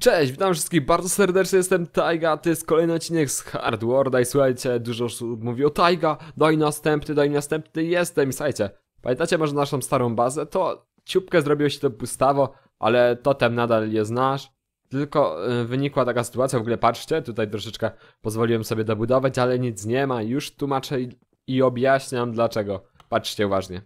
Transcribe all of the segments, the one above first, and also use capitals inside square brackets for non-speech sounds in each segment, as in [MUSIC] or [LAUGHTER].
Cześć, witam wszystkich bardzo serdecznie, jestem Taiga, to jest kolejny odcinek z Hard World i słuchajcie, dużo osób mówi o Taiga, daj no następny, daj no następny, jestem i słuchajcie, pamiętacie może naszą starą bazę? To ciupkę zrobiło się to pustawo, ale totem nadal jest nasz, tylko y, wynikła taka sytuacja, w ogóle patrzcie, tutaj troszeczkę pozwoliłem sobie dobudować, ale nic nie ma, już tłumaczę i objaśniam dlaczego, patrzcie uważnie.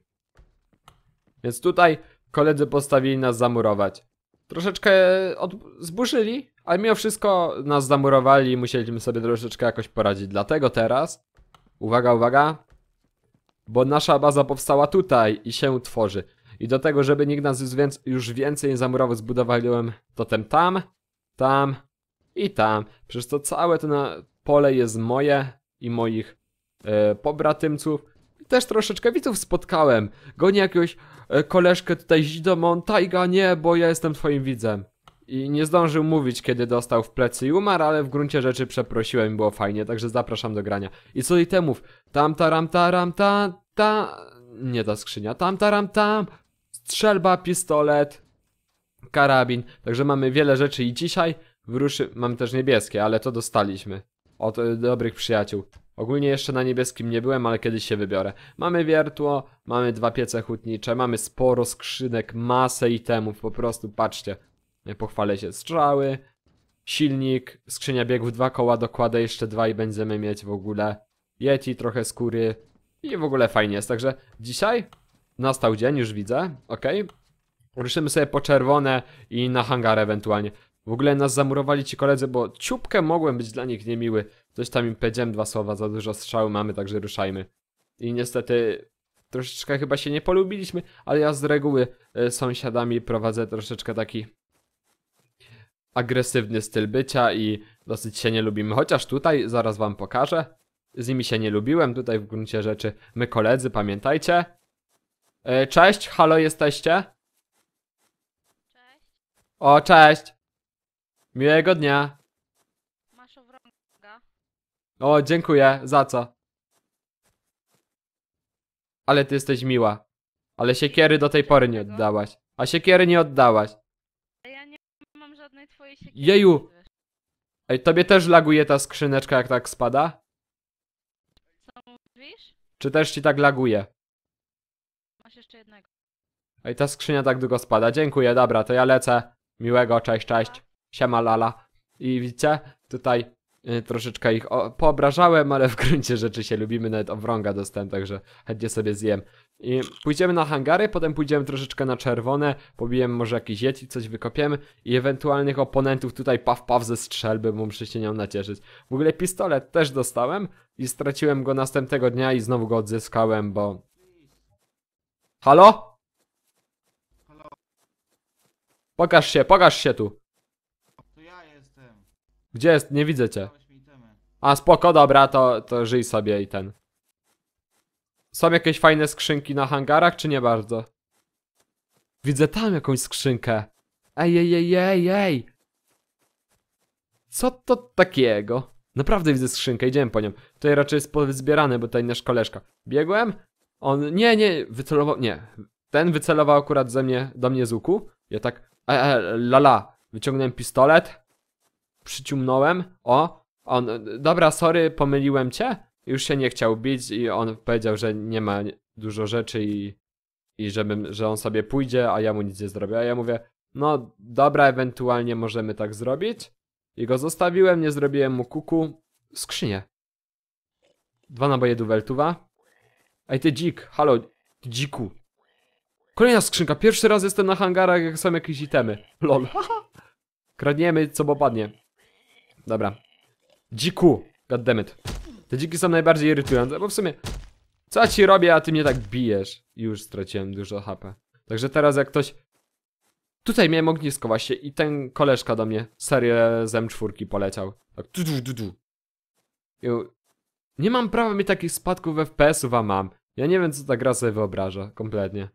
Więc tutaj koledzy postawili nas zamurować troszeczkę od... zburzyli, ale mimo wszystko nas zamurowali i musieliśmy sobie troszeczkę jakoś poradzić. Dlatego teraz, uwaga, uwaga, bo nasza baza powstała tutaj i się tworzy. I do tego, żeby nikt nas już więcej, nie zamurował, zbudowaliłem totem tam, tam i tam. Przecież to całe to pole jest moje i moich yy, pobratymców też troszeczkę widzów spotkałem. Goni jakiegoś e, koleżkę tutaj Zidomon, Tajga nie, bo ja jestem twoim widzem. I nie zdążył mówić, kiedy dostał w plecy i umarł, ale w gruncie rzeczy przeprosiłem i było fajnie, także zapraszam do grania. I co i temów? Tam taram taram ta ta... Nie ta skrzynia, tam taram tam... Strzelba, pistolet, karabin, także mamy wiele rzeczy i dzisiaj wruszy Mamy też niebieskie, ale to dostaliśmy od e, dobrych przyjaciół. Ogólnie jeszcze na niebieskim nie byłem, ale kiedyś się wybiorę. Mamy wiertło, mamy dwa piece hutnicze, mamy sporo skrzynek, masę itemów, po prostu patrzcie. Pochwalę się, strzały, silnik, skrzynia biegów, dwa koła, dokładę jeszcze dwa i będziemy mieć w ogóle Yeti, trochę skóry i w ogóle fajnie jest. Także dzisiaj nastał dzień, już widzę, ok? Ruszymy sobie po czerwone i na hangar ewentualnie. W ogóle nas zamurowali ci koledzy, bo ciupkę mogłem być dla nich niemiły. Coś tam im powiedziałem dwa słowa, za dużo strzały mamy, także ruszajmy. I niestety troszeczkę chyba się nie polubiliśmy, ale ja z reguły e, sąsiadami prowadzę troszeczkę taki agresywny styl bycia i dosyć się nie lubimy. Chociaż tutaj zaraz wam pokażę. Z nimi się nie lubiłem, tutaj w gruncie rzeczy my koledzy, pamiętajcie. E, cześć, halo jesteście? Cześć. O, cześć. Miłego dnia. Masz wroga. O, dziękuję. Za co? Ale ty jesteś miła. Ale siekiery do tej pory nie oddałaś. A siekiery nie oddałaś. Ja nie mam żadnej twojej siekiery. Jeju! Ej, tobie też laguje ta skrzyneczka jak tak spada? Co mówisz? Czy też ci tak laguje? Masz jeszcze jednego. Ej, ta skrzynia tak długo spada. Dziękuję, dobra, to ja lecę. Miłego, cześć, cześć siema lala. I widzicie, tutaj y, troszeczkę ich poobrażałem, ale w gruncie rzeczy się lubimy, nawet obrąga dostałem, także chętnie sobie zjem. I pójdziemy na hangary, potem pójdziemy troszeczkę na czerwone, pobijemy może jakiś jeci, coś wykopiemy i ewentualnych oponentów tutaj paw paw ze strzelby, bo muszę się nią nacieszyć. W ogóle pistolet też dostałem i straciłem go następnego dnia i znowu go odzyskałem, bo... Halo? Pokaż się, pokaż się tu. Gdzie jest? Nie widzę cię. A spoko, dobra, to, to żyj sobie i ten. Są jakieś fajne skrzynki na hangarach, czy nie bardzo? Widzę tam jakąś skrzynkę. Ej, ej, ej, ej, ej. Co to takiego? Naprawdę widzę skrzynkę, idziemy po nią. Tutaj raczej jest zbierane, bo tutaj nasz koleżka. Biegłem? On, nie, nie, wycelował, nie. Ten wycelował akurat ze mnie, do mnie z łuku. Ja tak, e, e, lala, wyciągnąłem pistolet przyciumnąłem, o, on, dobra, sorry, pomyliłem cię, już się nie chciał bić i on powiedział, że nie ma dużo rzeczy i, i żebym, że on sobie pójdzie, a ja mu nic nie zrobię, a ja mówię, no dobra, ewentualnie możemy tak zrobić i go zostawiłem, nie zrobiłem mu kuku, skrzynię. Dwa naboje duweltuwa. Ej ty dzik, halo, ty dziku. Kolejna skrzynka, pierwszy raz jestem na hangarach, jak są jakieś itemy. Lol. [LAUGHS] Kradniemy, co bo padnie. Dobra. Dziku. Goddammit. Te dziki są najbardziej irytujące, bo w sumie... Co ja ci robię, a ty mnie tak bijesz? Już straciłem dużo HP. Także teraz jak ktoś... Tutaj miałem ognisko właśnie i ten koleżka do mnie serię z M4 poleciał. Tak du du du du. Nie mam prawa mi takich spadków FPS-ów, a mam. Ja nie wiem, co ta gra sobie wyobraża, kompletnie.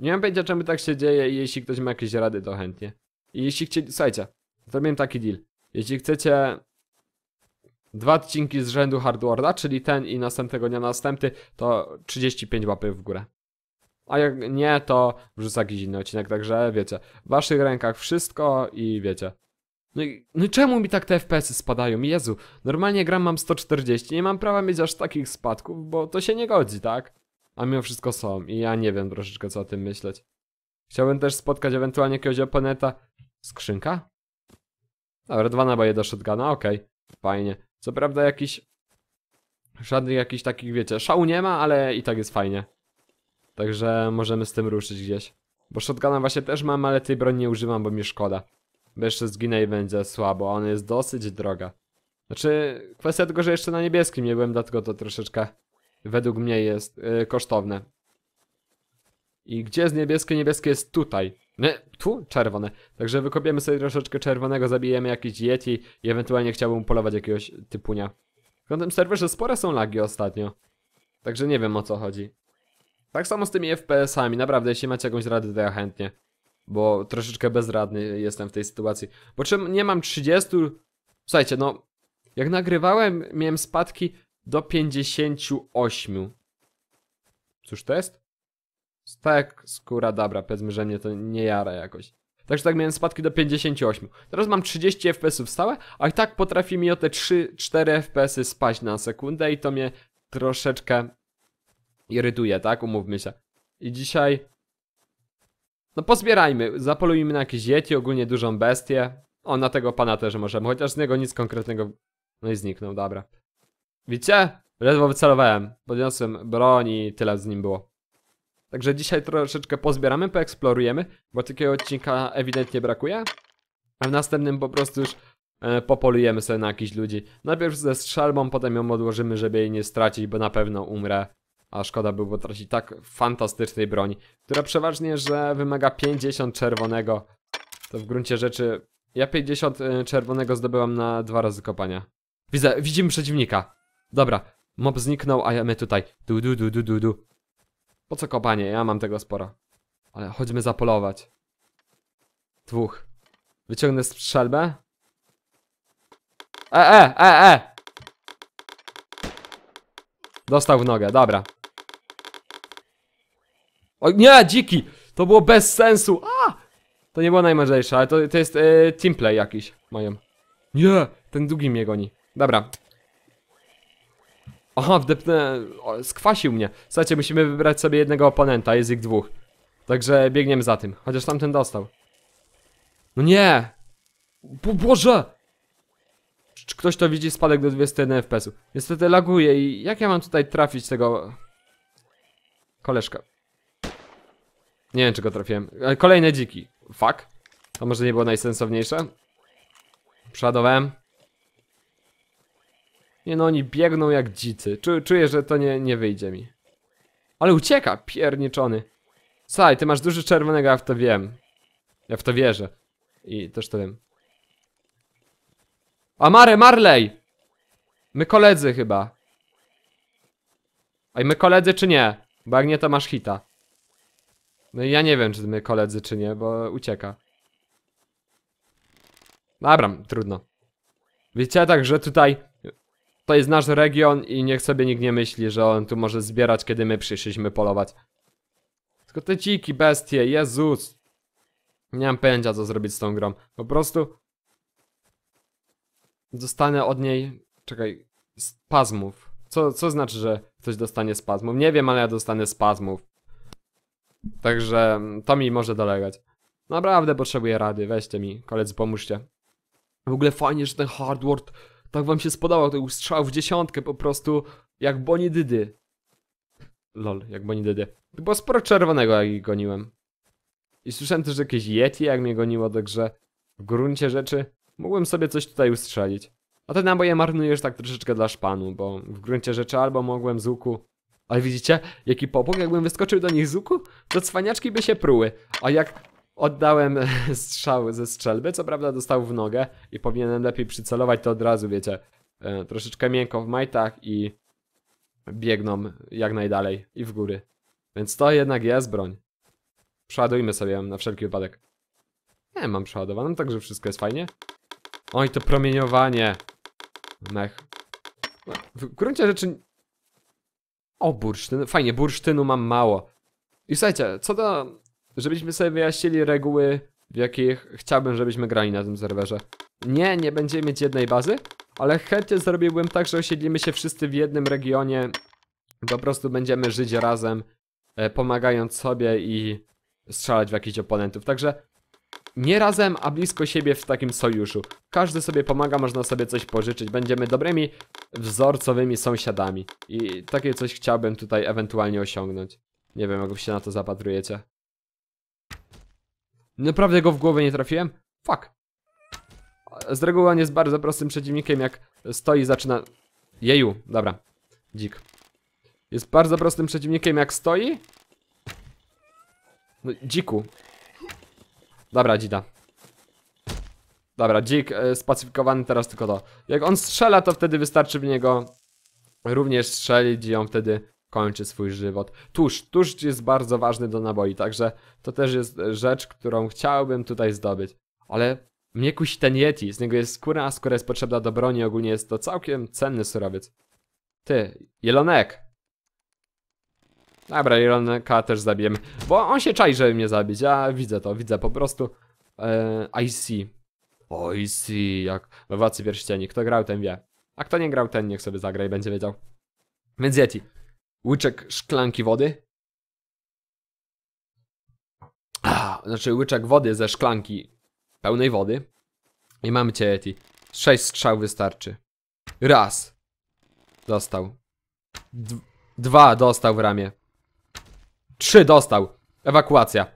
Nie mam pojęcia, czemu tak się dzieje i jeśli ktoś ma jakieś rady, to chętnie. I jeśli chcieli... Słuchajcie, zrobiłem taki deal. Jeśli chcecie dwa odcinki z rzędu Hardwarda, czyli ten i następnego dnia następny, to 35 łapy w górę. A jak nie, to wrzucę jakiś inny odcinek, także wiecie, w waszych rękach wszystko i wiecie. No i, no i czemu mi tak te FPS-y spadają? Jezu, normalnie gram mam 140, nie mam prawa mieć aż takich spadków, bo to się nie godzi, tak? A mimo wszystko są i ja nie wiem troszeczkę co o tym myśleć. Chciałbym też spotkać ewentualnie jakiegoś oponenta. Skrzynka? Dobra, dwa naboje do shotguna, okej. Okay. Fajnie. Co prawda jakiś... Żadnych jakichś takich, wiecie, szału nie ma, ale i tak jest fajnie. Także możemy z tym ruszyć gdzieś. Bo shotguna właśnie też mam, ale tej broni nie używam, bo mi szkoda. Bo jeszcze zginę i będzie słabo, ona jest dosyć droga. Znaczy, kwestia tego, że jeszcze na niebieskim nie byłem, dlatego to troszeczkę według mnie jest yy, kosztowne. I gdzie jest niebieskie? Niebieskie jest tutaj. Nie, tu? Czerwone. Także wykopiemy sobie troszeczkę czerwonego, zabijemy jakiś yeti i ewentualnie chciałbym polować jakiegoś typunia. W tym serwerze spore są lagi ostatnio. Także nie wiem o co chodzi. Tak samo z tymi FPS-ami, naprawdę, jeśli macie jakąś radę, to ja chętnie. Bo troszeczkę bezradny jestem w tej sytuacji. Po czym nie mam 30... Słuchajcie, no... Jak nagrywałem, miałem spadki do 58. Cóż to jest? Stek, skóra, dobra, powiedzmy, że mnie to nie jara jakoś. Także tak miałem spadki do 58. Teraz mam 30 FPS-ów stałe, a i tak potrafi mi o te 3-4 FPS-y spaść na sekundę i to mnie troszeczkę irytuje, tak? Umówmy się. I dzisiaj... No pozbierajmy, zapolujmy na jakieś yeti, ogólnie dużą bestię. O, na tego pana też możemy, chociaż z niego nic konkretnego... No i zniknął, dobra. Widzicie? Ledwo wycelowałem. Podniosłem broń i tyle z nim było. Także dzisiaj troszeczkę pozbieramy, poeksplorujemy, bo takiego odcinka ewidentnie brakuje. A w następnym po prostu już e, popolujemy sobie na jakichś ludzi. Najpierw ze strzelbą, potem ją odłożymy, żeby jej nie stracić, bo na pewno umrę. A szkoda by było tracić tak fantastycznej broni, która przeważnie, że wymaga 50 czerwonego. To w gruncie rzeczy... Ja 50 e, czerwonego zdobyłam na dwa razy kopania. Widzę, widzimy przeciwnika. Dobra, mob zniknął, a my tutaj. Du du du du du du. Po co kopanie? Ja mam tego sporo. Ale chodźmy zapolować. Dwóch. Wyciągnę strzelbę. E, e, e, e! Dostał w nogę, dobra. O nie, dziki! To było bez sensu! A! To nie było najmądrzejsze, ale to, to jest y, teamplay jakiś, mają. Nie, ten długi mnie goni. Dobra, Aha, wdepnę... O, skwasił mnie. Słuchajcie, musimy wybrać sobie jednego oponenta, jest ich dwóch. Także biegniemy za tym. Chociaż tamten dostał. No nie! Bo Boże! Czy ktoś to widzi spadek do 21 FPS-u? Niestety laguje i jak ja mam tutaj trafić tego... Koleżka. Nie wiem, czy go trafiłem. E, kolejne dziki. Fuck. To może nie było najsensowniejsze. Przeładowałem. Nie no, oni biegną jak dzicy. Czu, czuję, że to nie, nie wyjdzie mi. Ale ucieka, pierniczony. Saj, ty masz dużo czerwonego, ja w to wiem. Ja w to wierzę. I też to wiem. A Mare, Marley! My koledzy chyba. Ej, my koledzy czy nie? Bo jak nie, to masz hita. No i ja nie wiem, czy my koledzy czy nie, bo ucieka. Dobra, trudno. Wiecie także tutaj to jest nasz region i niech sobie nikt nie myśli, że on tu może zbierać, kiedy my przyszliśmy polować. Tylko te dziki bestie, Jezus. Nie mam pędzia co zrobić z tą grą. Po prostu... Dostanę od niej... Czekaj... Spazmów. Co, co znaczy, że ktoś dostanie spazmów? Nie wiem, ale ja dostanę spazmów. Także to mi może dolegać. Naprawdę potrzebuję rady, weźcie mi, koledzy, pomóżcie. W ogóle fajnie, że ten hardword tak wam się spodobało, to był strzał w dziesiątkę po prostu, jak Bonnie Dydy. Lol, jak Bonnie Dydy. Było sporo czerwonego, jak ich goniłem. I słyszałem też jakieś Yeti, jak mnie goniło, także w gruncie rzeczy mogłem sobie coś tutaj ustrzelić. A te naboje marnujesz tak troszeczkę dla szpanu, bo w gruncie rzeczy albo mogłem z łuku... Ale widzicie, jaki popok, jakbym wyskoczył do nich z łuku, to cwaniaczki by się pruły. A jak oddałem [LAUGHS] strzał ze strzelby, co prawda dostał w nogę i powinienem lepiej przycelować to od razu, wiecie, e, troszeczkę miękko w majtach i biegną jak najdalej i w góry. Więc to jednak jest broń. Przeładujmy sobie na wszelki wypadek. Nie, mam przeładowaną, także wszystko jest fajnie. Oj, to promieniowanie. Mech. W gruncie rzeczy... O, bursztyn. Fajnie, bursztynu mam mało. I słuchajcie, co do żebyśmy sobie wyjaśnili reguły, w jakich chciałbym, żebyśmy grali na tym serwerze. Nie, nie będziemy mieć jednej bazy, ale chętnie zrobiłbym tak, że osiedlimy się wszyscy w jednym regionie. Po prostu będziemy żyć razem, e, pomagając sobie i strzelać w jakichś oponentów. Także nie razem, a blisko siebie w takim sojuszu. Każdy sobie pomaga, można sobie coś pożyczyć. Będziemy dobrymi, wzorcowymi sąsiadami. I takie coś chciałbym tutaj ewentualnie osiągnąć. Nie wiem, jak się na to zapatrujecie. Naprawdę go w głowę nie trafiłem? Fuck. Z reguły on jest bardzo prostym przeciwnikiem, jak stoi zaczyna... Jeju, dobra. Dzik. Jest bardzo prostym przeciwnikiem, jak stoi. No, dziku. Dobra, dzida. Dobra, dzik e, spacyfikowany teraz tylko to. Jak on strzela, to wtedy wystarczy w niego również strzelić i on wtedy kończy swój żywot. Tusz, tusz jest bardzo ważny do naboi, także to też jest rzecz, którą chciałbym tutaj zdobyć. Ale mnie kusi ten Yeti, z niego jest skóra, a skóra jest potrzebna do broni, ogólnie jest to całkiem cenny surowiec. Ty, jelonek! Dobra, jeloneka też zabijemy, bo on się czai, żeby mnie zabić, ja widzę to, widzę po prostu. Eee, I see. I see, jak we Władcy Pierścieni, kto grał ten wie. A kto nie grał ten niech sobie zagra i będzie wiedział. Więc Yeti, Łyczek szklanki wody. znaczy łyczek wody ze szklanki pełnej wody. I mamy cię, Eti. Sześć strzał wystarczy. Raz. Dostał. D dwa dostał w ramię. Trzy dostał. Ewakuacja.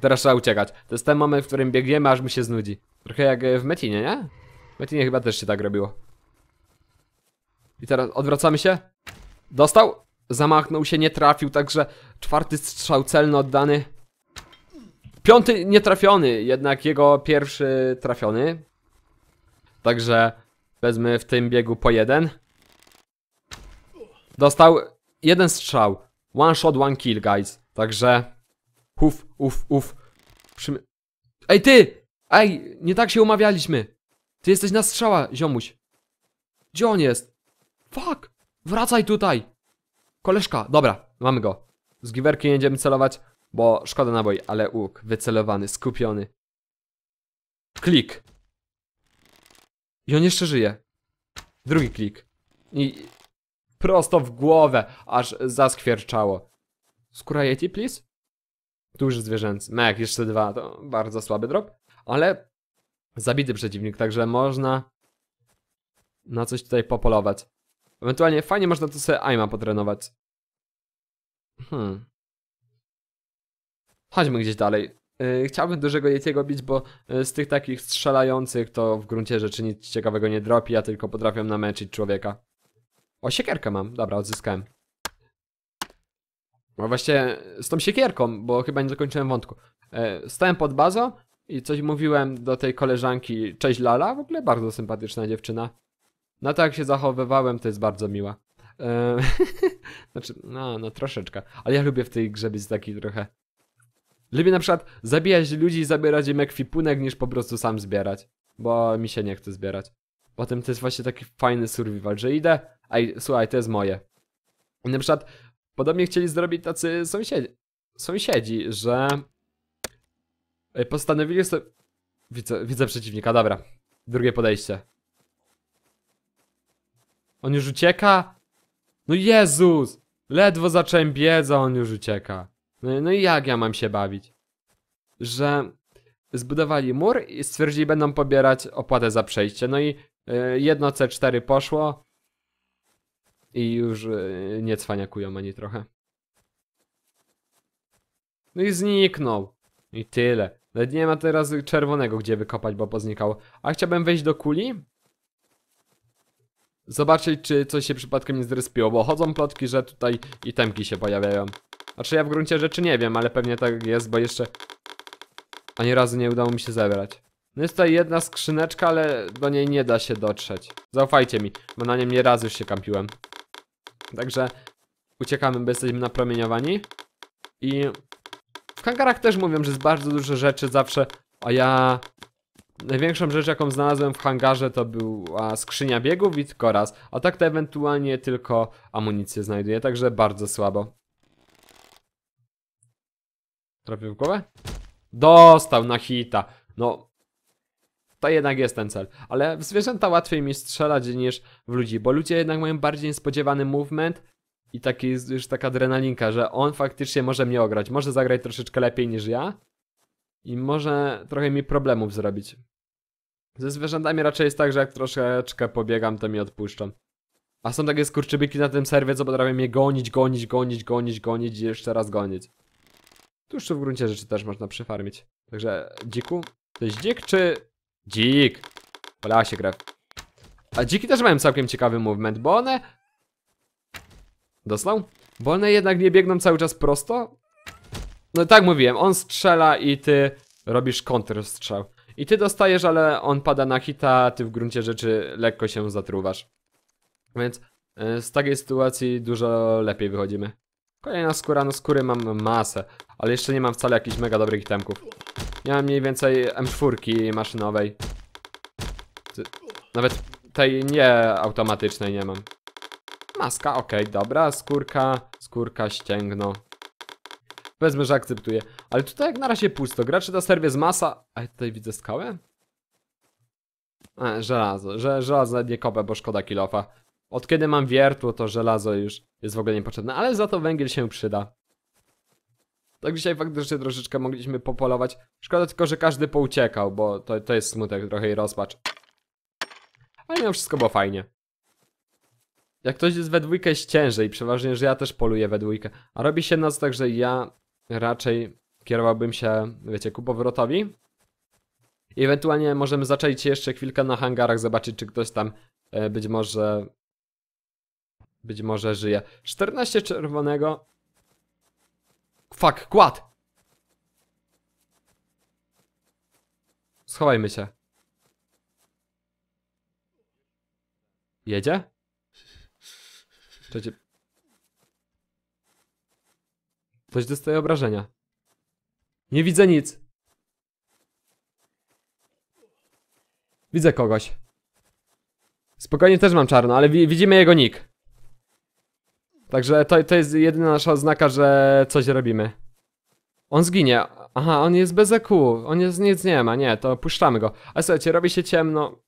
Teraz trzeba uciekać. To jest ten moment, w którym biegniemy, aż mi się znudzi. Trochę jak e, w Metinie, nie? W Metinie chyba też się tak robiło. I teraz odwracamy się. Dostał. Zamachnął się, nie trafił, także czwarty strzał celny oddany. Piąty nietrafiony, jednak jego pierwszy trafiony. Także wezmę w tym biegu po jeden. Dostał jeden strzał. One shot, one kill, guys. Także... Uf, uf, uf. Ej, ty! Ej, nie tak się umawialiśmy. Ty jesteś na strzała, ziomuś. Gdzie on jest? Fuck! Wracaj tutaj! Koleżka, dobra, mamy go. Z giwerki nie będziemy celować, bo szkoda naboi, ale łuk, wycelowany, skupiony. Klik. I on jeszcze żyje. Drugi klik. I prosto w głowę, aż zaskwierczało. Skóra Yeti, please? Duży zwierzęcy. Mek, jeszcze dwa, to bardzo słaby drop. Ale zabity przeciwnik, także można na coś tutaj popolować. Ewentualnie fajnie można to sobie aima potrenować. Hmm. Chodźmy gdzieś dalej. Y, chciałbym dużego Yetiego bić, bo y, z tych takich strzelających to w gruncie rzeczy nic ciekawego nie dropi, ja tylko potrafię namęczyć człowieka. O, siekierkę mam. Dobra, odzyskałem. No właśnie z tą siekierką, bo chyba nie zakończyłem wątku. E, stałem pod bazą i coś mówiłem do tej koleżanki Cześć Lala, w ogóle bardzo sympatyczna dziewczyna. No tak się zachowywałem, to jest bardzo miła. Eee, [LAUGHS] znaczy, no, no troszeczkę. Ale ja lubię w tej grze być taki trochę. Lubię na przykład zabijać ludzi i zabierać im ekwipunek niż po prostu sam zbierać. Bo mi się nie chce zbierać. Potem to jest właśnie taki fajny survival, że idę, ej, słuchaj, to jest moje. I na przykład podobnie chcieli zrobić tacy sąsiedzi, sąsiedzi że e, postanowili sobie... Widzę, widzę przeciwnika, dobra. Drugie podejście. On już ucieka? No Jezus! Ledwo zacząłem biec, a on już ucieka. No, no i jak ja mam się bawić? Że zbudowali mur i stwierdzili będą pobierać opłatę za przejście. No i y, jedno C4 poszło i już y, nie cwaniakują ani trochę. No i zniknął. I tyle. Nawet nie ma teraz czerwonego gdzie wykopać, bo poznikało. A chciałbym wejść do kuli zobaczyć, czy coś się przypadkiem nie zryspiło, bo chodzą plotki, że tutaj itemki się pojawiają. Znaczy ja w gruncie rzeczy nie wiem, ale pewnie tak jest, bo jeszcze ani razu nie udało mi się zebrać. No jest tutaj jedna skrzyneczka, ale do niej nie da się dotrzeć. Zaufajcie mi, bo na niej nie raz już się kampiłem. Także uciekamy, bo jesteśmy napromieniowani. I w hangarach też mówią, że jest bardzo dużo rzeczy zawsze, a ja Największą rzecz, jaką znalazłem w hangarze, to była skrzynia biegów i tylko raz. A tak to ewentualnie tylko amunicję znajduję, także bardzo słabo. Trafił w głowę? Dostał na hita. No, to jednak jest ten cel. Ale w zwierzęta łatwiej mi strzelać niż w ludzi, bo ludzie jednak mają bardziej niespodziewany movement i taki jest już taka adrenalinka, że on faktycznie może mnie ograć. Może zagrać troszeczkę lepiej niż ja, i może trochę mi problemów zrobić. Ze zwierzętami raczej jest tak, że jak troszeczkę pobiegam, to mi odpuszczą. A są takie skurczybyki na tym serwie, co potrafią mnie gonić, gonić, gonić, gonić, gonić i jeszcze raz gonić. Tuż w gruncie rzeczy też można przyfarmić. Także dziku? To jest dzik czy... Dzik! Polała się krew. A dziki też mają całkiem ciekawy movement, bo one... Dostał? Bo one jednak nie biegną cały czas prosto, no tak mówiłem, on strzela i ty robisz kontrstrzał. I ty dostajesz, ale on pada na hita, ty w gruncie rzeczy lekko się zatruwasz. Więc e, z takiej sytuacji dużo lepiej wychodzimy. Kolejna skóra, no skóry mam masę, ale jeszcze nie mam wcale jakichś mega dobrych itemków. Miałem mniej więcej M4 maszynowej. Nawet tej nie automatycznej nie mam. Maska, okej, okay, dobra, skórka, skórka, ścięgno. Wezmę, że akceptuję. Ale tutaj jak na razie pusto. Graczy na serwie z masa... A ja tutaj widzę skałę? żelazo. Że, żelazo nie kopę, bo szkoda kilofa. Od kiedy mam wiertło, to żelazo już jest w ogóle niepotrzebne. Ale za to węgiel się przyda. Tak dzisiaj faktycznie troszeczkę mogliśmy popolować. Szkoda tylko, że każdy pouciekał, bo to, to jest smutek trochę i rozpacz. Ale mimo wszystko było fajnie. Jak ktoś jest we dwójkę jest ciężej, przeważnie, że ja też poluję we dwójkę. A robi się noc tak, że ja raczej kierowałbym się, wiecie, ku I ewentualnie możemy zacząć jeszcze chwilkę na hangarach, zobaczyć czy ktoś tam e, być może być może żyje. 14 czerwonego. Fuck, kład! Schowajmy się. Jedzie? Trzecie... Ktoś dostaje obrażenia. Nie widzę nic. Widzę kogoś. Spokojnie też mam czarno, ale wi widzimy jego nick. Także to, to jest jedyna nasza oznaka, że coś robimy. On zginie. Aha, on jest bez EQ. On jest, nic nie ma, nie, to puszczamy go. A słuchajcie, robi się ciemno.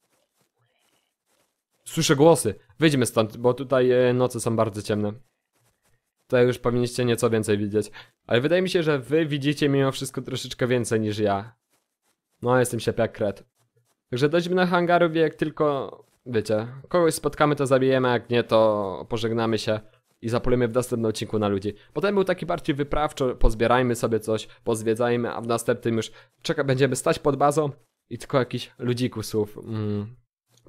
Słyszę głosy. Wyjdźmy stąd, bo tutaj e, noce są bardzo ciemne tutaj już powinniście nieco więcej widzieć. Ale wydaje mi się, że wy widzicie mimo wszystko troszeczkę więcej niż ja. No, jestem jak kret. Także dojdźmy na hangarów i jak tylko, wiecie, kogoś spotkamy to zabijemy, jak nie to pożegnamy się i zapolujemy w następnym odcinku na ludzi. Potem był taki bardziej wyprawczy, pozbierajmy sobie coś, pozwiedzajmy, a w następnym już czeka, będziemy stać pod bazą i tylko jakiś ludzików słów mm,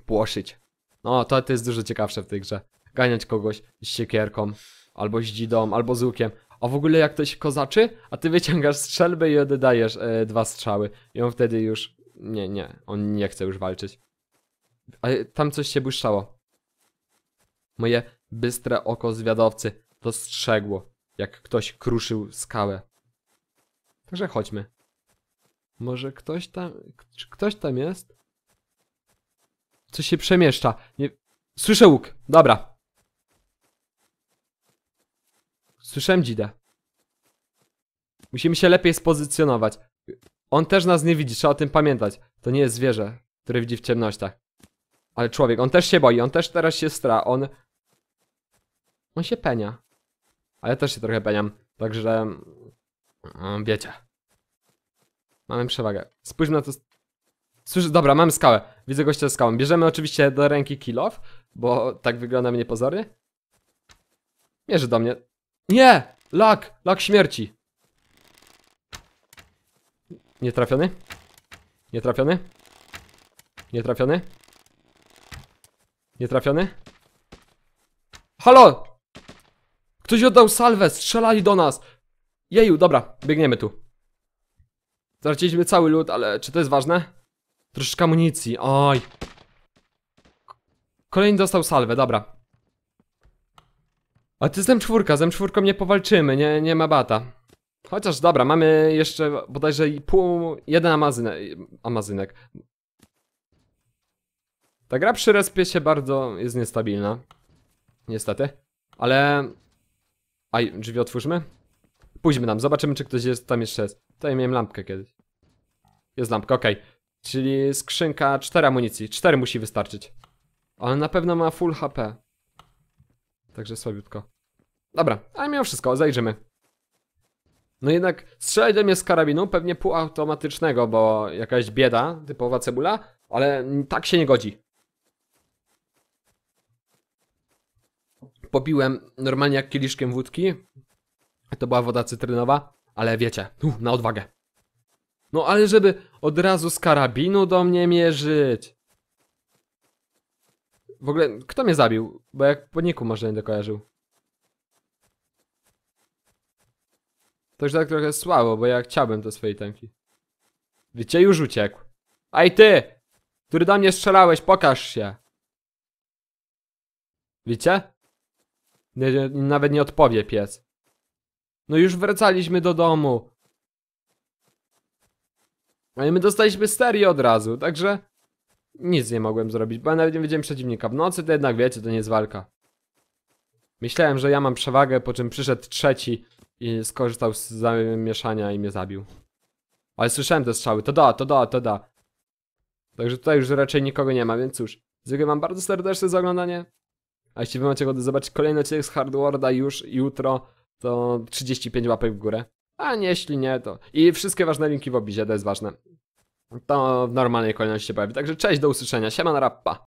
płoszyć. No, to, to jest dużo ciekawsze w tej grze. Ganiać kogoś z siekierką albo z dzidą, albo z łukiem. A w ogóle jak ktoś kozaczy, a ty wyciągasz strzelbę i oddajesz e, dwa strzały. I on wtedy już... Nie, nie, on nie chce już walczyć. A tam coś się błyszczało. Moje bystre oko zwiadowcy dostrzegło, jak ktoś kruszył skałę. Także chodźmy. Może ktoś tam... Czy ktoś tam jest? Coś się przemieszcza. Nie... Słyszę łuk. Dobra, Słyszałem dzidę. Musimy się lepiej spozycjonować. On też nas nie widzi, trzeba o tym pamiętać. To nie jest zwierzę, które widzi w ciemnościach. Ale człowiek, on też się boi, on też teraz się stra, on... On się penia. Ale ja też się trochę peniam, także... Mm, wiecie. Mamy przewagę. Spójrzmy na to... Słyszę, dobra, mam skałę. Widzę gościa z skałą. Bierzemy oczywiście do ręki kill off, bo tak wygląda mnie pozornie. Mierzy do mnie. Nie! Lak! Lak śmierci! Nie trafiony? Nie trafiony? Nie trafiony? Nie trafiony? Halo! Ktoś oddał salwę, strzelali do nas! Jeju, dobra, biegniemy tu. Straciliśmy cały lód, ale czy to jest ważne? Troszeczkę amunicji, oj. Kolejny dostał salwę, dobra. A ty z M4, z M4 nie powalczymy, nie, nie ma bata. Chociaż dobra, mamy jeszcze bodajże pół, jeden amazynek, amazynek. Ta gra przy respie się bardzo jest niestabilna. Niestety. Ale... Aj, drzwi otwórzmy? Pójdźmy tam, zobaczymy czy ktoś jest, tam jeszcze jest. Tutaj miałem lampkę kiedyś. Jest lampka, okej. Okay. Czyli skrzynka, cztery amunicji, cztery musi wystarczyć. Ale na pewno ma full HP. Także słabiutko. Dobra, ale mimo wszystko, zajrzymy. No jednak strzelać do mnie z karabinu, pewnie półautomatycznego, bo jakaś bieda, typowa cebula, ale tak się nie godzi. Popiłem normalnie jak kieliszkiem wódki. To była woda cytrynowa, ale wiecie, uh, na odwagę. No ale żeby od razu z karabinu do mnie mierzyć. W ogóle, kto mnie zabił? Bo jak po niku może będę kojarzył. To już tak trochę słabo, bo ja chciałbym te swoje tanki. Wiecie, już uciekł. Aj ty! Który do mnie strzelałeś, pokaż się! Widzicie? nawet nie odpowie pies. No już wracaliśmy do domu. Ale my dostaliśmy stery od razu, także... Nic nie mogłem zrobić, bo ja nawet nie wiedziałem przeciwnika. W nocy to jednak wiecie, to nie jest walka. Myślałem, że ja mam przewagę, po czym przyszedł trzeci i skorzystał z zamieszania i mnie zabił. Ale słyszałem te strzały, to da, to da, to da. Także tutaj już raczej nikogo nie ma, więc cóż. Dziękuję wam bardzo serdecznie za oglądanie. A jeśli wy macie ochotę zobaczyć kolejny odcinek z Hardwarda już jutro, to 35 łapek w górę. A nie, jeśli nie, to... I wszystkie ważne linki w obizie, to jest ważne to w normalnej kolejności się pojawi. Także cześć, do usłyszenia, siema na rappa.